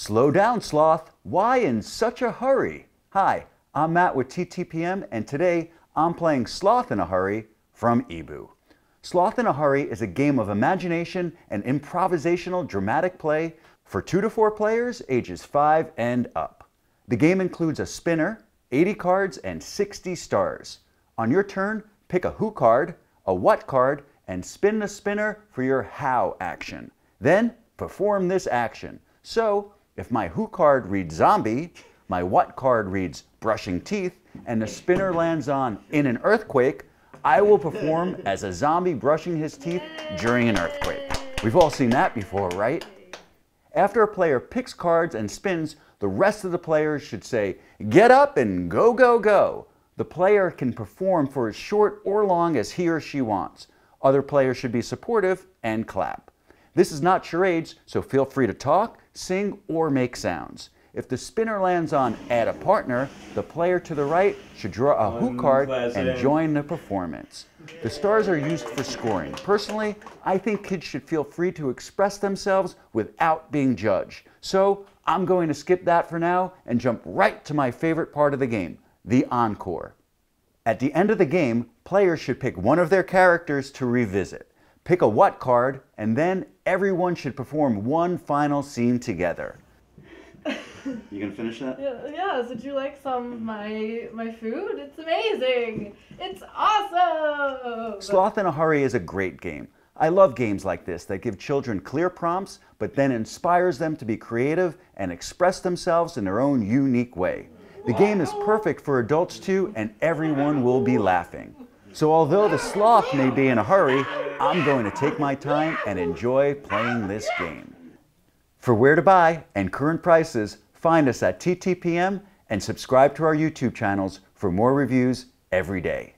Slow down, sloth. Why in such a hurry? Hi, I'm Matt with TTPM, and today I'm playing Sloth in a Hurry from Ebu. Sloth in a Hurry is a game of imagination and improvisational dramatic play for two to four players ages five and up. The game includes a spinner, 80 cards, and 60 stars. On your turn, pick a who card, a what card, and spin the spinner for your how action. Then perform this action. So if my who card reads zombie, my what card reads brushing teeth, and the spinner lands on in an earthquake, I will perform as a zombie brushing his teeth during an earthquake. We've all seen that before, right? After a player picks cards and spins, the rest of the players should say, get up and go, go, go. The player can perform for as short or long as he or she wants. Other players should be supportive and clap. This is not charades, so feel free to talk, sing, or make sounds. If the spinner lands on Add a Partner, the player to the right should draw a hoot card and join the performance. The stars are used for scoring. Personally, I think kids should feel free to express themselves without being judged. So I'm going to skip that for now and jump right to my favorite part of the game, the encore. At the end of the game, players should pick one of their characters to revisit. Pick a what card and then everyone should perform one final scene together. You gonna finish that? Yeah, yeah. So, you like some of my my food? It's amazing. It's awesome. Sloth in a Hurry is a great game. I love games like this that give children clear prompts, but then inspires them to be creative and express themselves in their own unique way. The game is perfect for adults too, and everyone will be laughing. So although the sloth may be in a hurry, I'm going to take my time and enjoy playing this game. For where to buy and current prices, find us at TTPM and subscribe to our YouTube channels for more reviews every day.